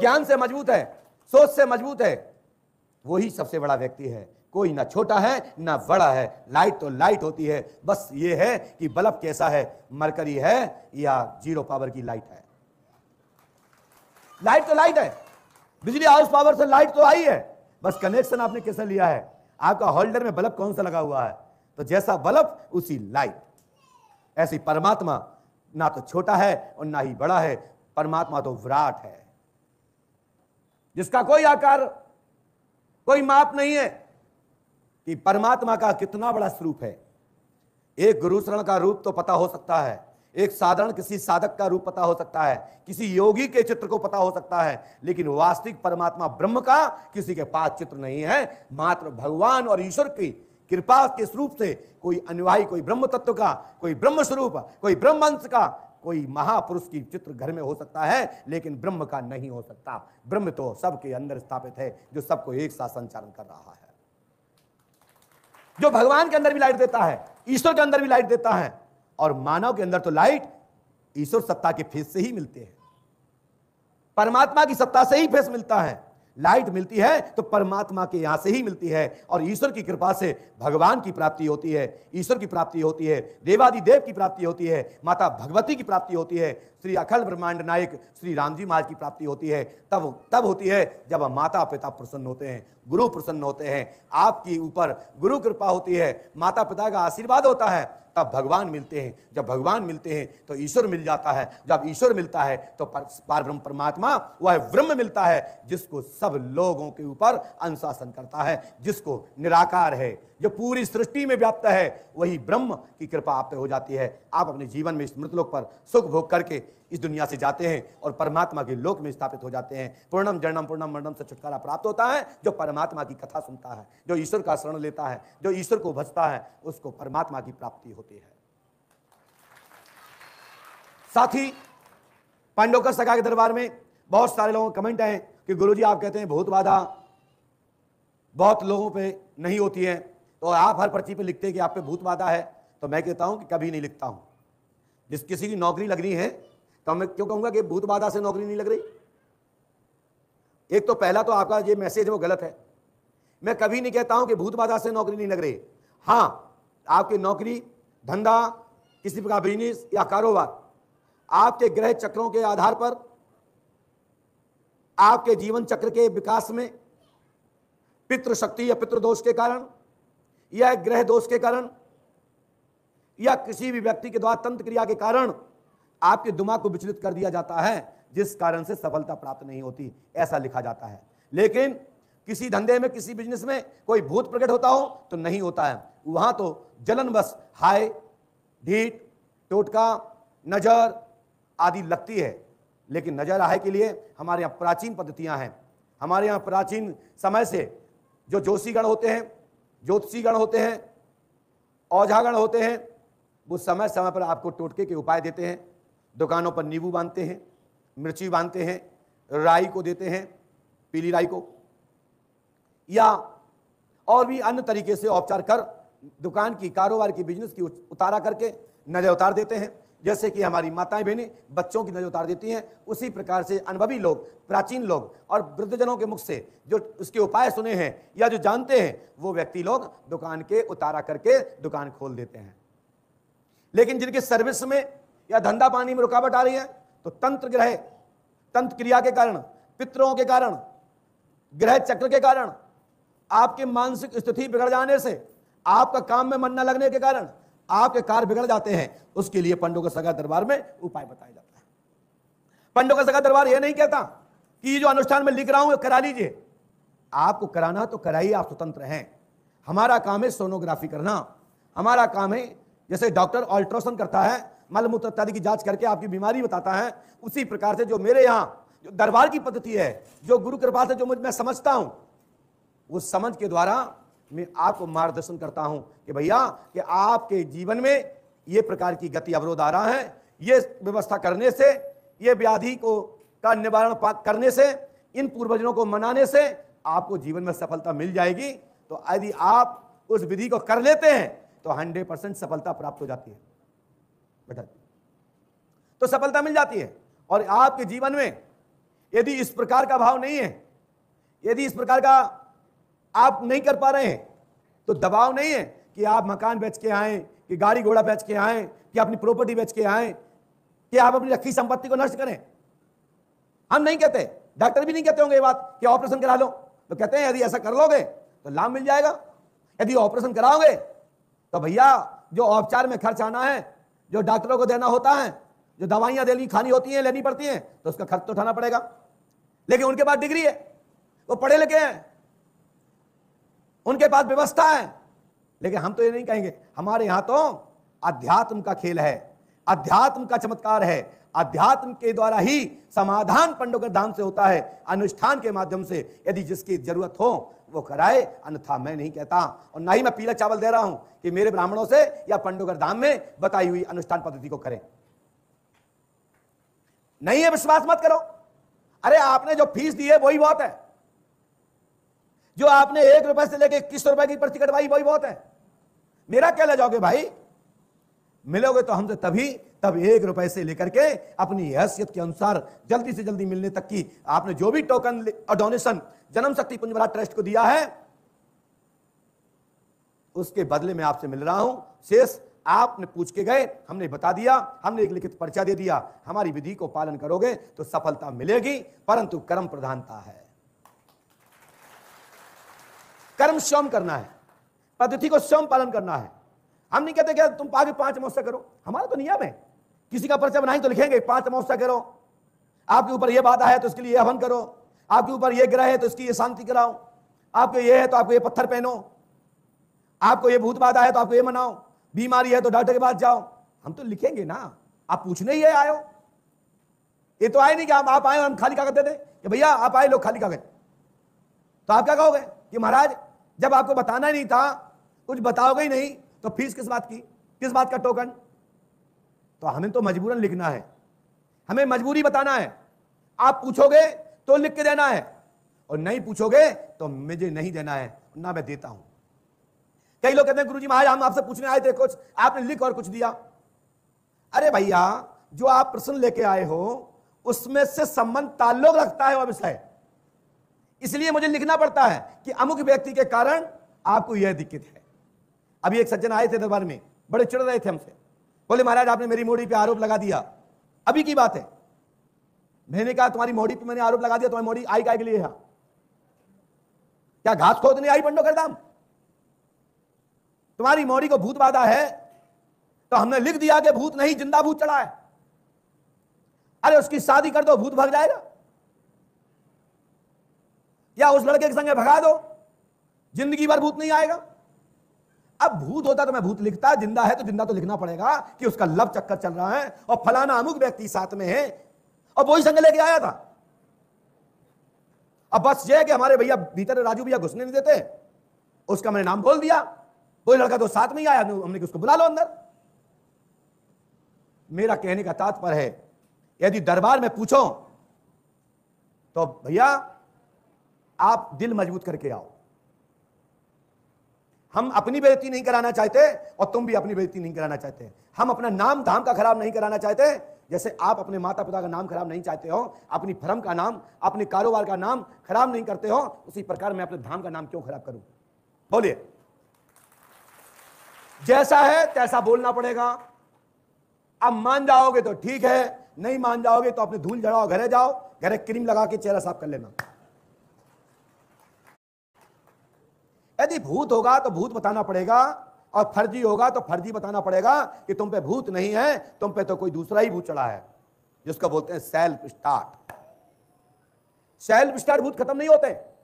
ज्ञान से मजबूत है सोच से मजबूत है वही सबसे बड़ा व्यक्ति है कोई ना छोटा है ना बड़ा है लाइट तो लाइट होती है बस ये है कि बल्ब कैसा है मरकरी है या जीरो पावर की लाइट है लाइट तो लाइट है बिजली हाउस पावर से लाइट तो आई है बस कनेक्शन आपने कैसे लिया है आपका होल्डर में बल्ब कौन सा लगा हुआ है तो जैसा बल्ब उसी लाइट ऐसी परमात्मा ना तो छोटा है और ना ही बड़ा है परमात्मा तो विराट है जिसका कोई आकार कोई माप नहीं है कि परमात्मा का कितना बड़ा स्वरूप है एक गुरुशरण का रूप तो पता हो सकता है एक साधारण किसी साधक का रूप पता हो सकता है किसी योगी के चित्र को पता हो सकता है लेकिन वास्तविक परमात्मा ब्रह्म का किसी के पास चित्र नहीं है मात्र भगवान और ईश्वर की कृपा के स्वरूप से कोई अनुवाही कोई ब्रह्म तत्व का कोई ब्रह्म स्वरूप कोई ब्रह्मंश का कोई महापुरुष की चित्र घर में हो सकता है लेकिन ब्रह्म का नहीं हो सकता ब्रह्म तो सबके अंदर स्थापित है जो सबको एक साथ संचालन कर रहा है जो भगवान के अंदर भी लाइट देता है ईश्वर के अंदर भी लाइट देता है और मानव के अंदर तो लाइट ईश्वर सत्ता के फेस से ही मिलते हैं परमात्मा की सत्ता से ही फेस मिलता है लाइट मिलती है तो परमात्मा के यहाँ से ही मिलती है और ईश्वर की कृपा से भगवान की प्राप्ति होती है ईश्वर की प्राप्ति होती है देवादि देव की प्राप्ति होती है माता भगवती की प्राप्ति होती है श्री अखल ब्रह्मांड नायक श्री रामजी महाराज की प्राप्ति होती है तब तब होती है जब माता पिता प्रसन्न होते हैं गुरु प्रसन्न होते हैं आपके ऊपर गुरु कृपा होती है माता पिता का आशीर्वाद होता है तब भगवान मिलते हैं जब भगवान मिलते हैं तो ईश्वर मिल जाता है जब ईश्वर मिलता है तो पार ब्रह्म परमात्मा वह ब्रह्म मिलता है जिसको सब लोगों के ऊपर अनुशासन करता है जिसको निराकार है जो पूरी सृष्टि में व्याप्त है वही ब्रह्म की कृपा आप पे हो जाती है आप अपने जीवन में इस मृतलोक पर सुख भोग करके इस दुनिया से जाते हैं और परमात्मा के लोक में स्थापित हो जाते हैं पूर्णम जन्म पूर्णम मरणम से छुटकारा प्राप्त होता है जो परमात्मा की कथा सुनता है जो ईश्वर का शरण लेता है जो ईश्वर को भजता है उसको परमात्मा की प्राप्ति होती है साथ ही पांडोकर सका के दरबार में बहुत सारे लोगों कमेंट आए कि गुरु आप कहते हैं बहुत बाधा बहुत लोगों पर नहीं होती है तो आप हर पर्ची पे लिखते हैं कि आप पे भूत बाधा है तो मैं कहता हूं कि कभी नहीं लिखता हूं जिस किसी की नौकरी लगनी है तो मैं क्यों कहूंगा कि भूत बाधा से नौकरी नहीं लग रही एक तो पहला तो आपका ये मैसेज वो गलत है मैं कभी नहीं कहता हूं कि भूत बाधा से नौकरी नहीं लग रही हां आपकी नौकरी धंधा किसी प्रकार बिजनेस या कारोबार आपके ग्रह चक्रों के आधार पर आपके जीवन चक्र के विकास में पित्र शक्ति या पित्र दोष के कारण या ग्रह दोष के कारण या किसी भी व्यक्ति के द्वारा तंत्र क्रिया के कारण आपके दिमाग को विचलित कर दिया जाता है जिस कारण से सफलता प्राप्त नहीं होती ऐसा लिखा जाता है लेकिन किसी धंधे में किसी बिजनेस में कोई भूत प्रकट होता हो तो नहीं होता है वहां तो जलन बस हाय ढीट टोटका नजर आदि लगती है लेकिन नजर आए के लिए हमारे यहाँ प्राचीन पद्धतियाँ हैं हमारे यहाँ प्राचीन समय से जो जोशीगण होते हैं ज्योतिषीगण होते हैं औझागण होते हैं वो समय समय पर आपको टोटके के उपाय देते हैं दुकानों पर नींबू बांधते हैं मिर्ची बांधते हैं राई को देते हैं पीली राई को या और भी अन्य तरीके से उपचार कर दुकान की कारोबार की बिजनेस की उतारा करके नजर उतार देते हैं जैसे कि हमारी माताएं बहनें बच्चों की नजर उतार देती हैं उसी प्रकार से अनुभवी लोग प्राचीन लोग और वृद्धजनों के मुख से जो उसके उपाय सुने हैं या जो जानते हैं वो व्यक्ति लोग दुकान के उतारा करके दुकान खोल देते हैं लेकिन जिनके सर्विस में या धंधा पानी में रुकावट आ रही है तो तंत्र ग्रह तंत्र क्रिया के कारण पितरों के कारण ग्रह चक्र के कारण आपके मानसिक स्थिति बिगड़ जाने से आपका काम में मन न लगने के कारण आपके कार्य बिगड़ जाते हैं उसके लिए पंडो का सगा दरबार में उपाय बताया जाता है पंडो का सगा दरबार यह नहीं कहता कि ये जो अनुष्ठान में लिख रहा हूं करा लीजिए आपको कराना तो कराइए आप स्वतंत्र हैं हमारा काम है सोनोग्राफी करना हमारा काम है जैसे डॉक्टर अल्ट्रासाउंड करता है मलमूत्र इत्यादि की जांच करके आपकी बीमारी बताता है उसी प्रकार से जो मेरे यहाँ जो दरबार की पद्धति है जो गुरु कृपा से जो मुझ मैं समझता हूँ उस समझ के द्वारा मैं आपको मार्गदर्शन करता हूँ कि भैया कि आपके जीवन में ये प्रकार की गति अवरोध आ रहा है ये व्यवस्था करने से ये व्याधि को का निवारण करने से इन पूर्वजों को मनाने से आपको जीवन में सफलता मिल जाएगी तो यदि आप उस विधि को कर लेते हैं तो हंड्रेड परसेंट सफलता प्राप्त हो जाती है बैठा तो सफलता मिल जाती है और आपके जीवन में यदि इस प्रकार का भाव नहीं है यदि इस प्रकार का आप नहीं कर पा रहे हैं तो दबाव नहीं है कि आप मकान बेच के आए कि गाड़ी घोड़ा बेच के आए कि अपनी प्रॉपर्टी बेच के आए कि आप अपनी रखी संपत्ति को नष्ट करें हम नहीं कहते डॉक्टर भी नहीं कहते होंगे ये बात कि ऑपरेशन करा लो तो कहते हैं यदि ऐसा कर लोगे तो लाभ मिल जाएगा यदि ऑपरेशन कराओगे तो भैया जो औपचार में खर्च आना है जो डॉक्टरों को देना होता है जो दवाइयां देनी खानी होती हैं लेनी पड़ती हैं तो उसका खर्च तो उठाना पड़ेगा लेकिन उनके पास डिग्री है वो पढ़े लिखे हैं उनके पास व्यवस्था है लेकिन हम तो ये नहीं कहेंगे हमारे यहां तो अध्यात्म का खेल है अध्यात्म का चमत्कार है अध्यात्म के द्वारा ही समाधान के धाम से होता है अनुष्ठान के माध्यम से यदि जिसकी जरूरत हो वो कराए अन्यथा मैं नहीं कहता और ना ही मैं पीला चावल दे रहा हूं कि मेरे ब्राह्मणों से या पंडोकर धाम में बताई हुई अनुष्ठान पद्धति को करें नहीं है विश्वास मत करो अरे आपने जो फीस दी है वही बहुत है जो आपने एक रुपए से लेकर इक्कीस रुपए की पर्ची कटवाई वही बहुत है मेरा क्या ले जाओगे भाई मिलोगे तो हमसे तभी तब एक रुपए से लेकर के अपनी हैसियत के अनुसार जल्दी से जल्दी मिलने तक की आपने जो भी टोकन और डोनेशन जन्म शक्ति पुंजवरा ट्रस्ट को दिया है उसके बदले में आपसे मिल रहा हूं शेष आपने पूछ के गए हमने बता दिया हमने एक लिखित पर्चा दे दिया हमारी विधि को पालन करोगे तो सफलता मिलेगी परंतु कर्म प्रधानता है कर्म स्वयं करना है पद्धति को स्वयं पालन करना है हम नहीं कहते क्या तुम पागे पांच अमावस्या करो हमारा तो नियम है किसी का पर्चा बनाएंगे तो लिखेंगे पांच अमावस्या करो आपके ऊपर यह बात आया तो उसके लिए हवन करो आपके ऊपर यह ग्रह है तो इसकी ये शांति कराओ आपको ये है तो आपको ये पत्थर पहनो आपको ये भूत बात आया तो आपको ये मनाओ बीमारी है तो डॉक्टर के पास जाओ हम तो लिखेंगे ना आप पूछने ही आयो ये तो आए नहीं कि आप, आप आए हम खाली कागज दे दें कि भैया आप आए लोग खाली कागज तो आप क्या कहोगे कि महाराज जब आपको बताना ही नहीं था कुछ बताओगे ही नहीं तो फीस किस बात की किस बात का टोकन तो हमें तो मजबूरन लिखना है हमें मजबूरी बताना है आप पूछोगे तो लिख के देना है और नहीं पूछोगे तो मुझे नहीं देना है ना मैं देता हूं कई लोग कहते हैं गुरु जी महाराज हम आपसे पूछने आए थे कुछ आपने लिख और कुछ दिया अरे भैया जो आप प्रश्न लेके आए हो उसमें से संबंध ताल्लुक रखता है वह विषय इसलिए मुझे लिखना पड़ता है कि अमुक व्यक्ति के कारण आपको यह दिक्कत है अभी एक सज्जन आए थे दरबार में बड़े चिड़ रहे थे हमसे बोले महाराज आपने मेरी मोड़ी पे आरोप लगा दिया अभी की बात है मैंने कहा तुम्हारी मोड़ी पे मैंने आरोप लगा दिया तुम्हारी मोड़ी आई काय के लिए है क्या घास खोदने आई बंडो करदाम तुम्हारी मोड़ी को भूत बाधा है तो हमने लिख दिया कि भूत नहीं जिंदा भूत चढ़ा है अरे उसकी शादी कर दो भूत भाग जाएगा या उस लड़के के संगे भगा दो जिंदगी भर भूत नहीं आएगा अब भूत होता तो मैं भूत लिखता जिंदा है तो जिंदा तो लिखना पड़ेगा कि उसका लव चक्कर चल रहा है और फलाना अमुक व्यक्ति साथ में है और ही संग लेके आया था अब बस ये कि हमारे भैया भीतर राजू भैया घुसने नहीं देते उसका मैंने नाम बोल दिया कोई लड़का तो साथ में ही आया हमने उसको बुला लो अंदर मेरा कहने का तात्पर्य है यदि दरबार में पूछो तो भैया आप दिल मजबूत करके आओ हम अपनी बेजती नहीं कराना चाहते और तुम भी अपनी बेजती नहीं कराना चाहते हम अपना नाम धाम का खराब नहीं कराना चाहते जैसे आप अपने माता पिता का नाम खराब नहीं चाहते हो अपनी फर्म का नाम अपने कारोबार का नाम खराब नहीं करते हो उसी प्रकार मैं अपने धाम का नाम क्यों खराब करूं बोलिए जैसा है तैसा बोलना पड़ेगा अब मान जाओगे तो ठीक है नहीं मान जाओगे तो अपने धूल जड़ाओ घरे जाओ घरे क्रीम लगा के चेहरा साफ कर लेना यदि भूत होगा तो भूत बताना पड़ेगा और फर्जी होगा तो फर्जी बताना पड़ेगा कि तुम पे भूत नहीं है तुम पे तो कोई दूसरा ही भूत चढ़ा है जिसको बोलते हैं सेल्फ स्टार्ट सेल्फ स्टार्ट भूत खत्म नहीं होते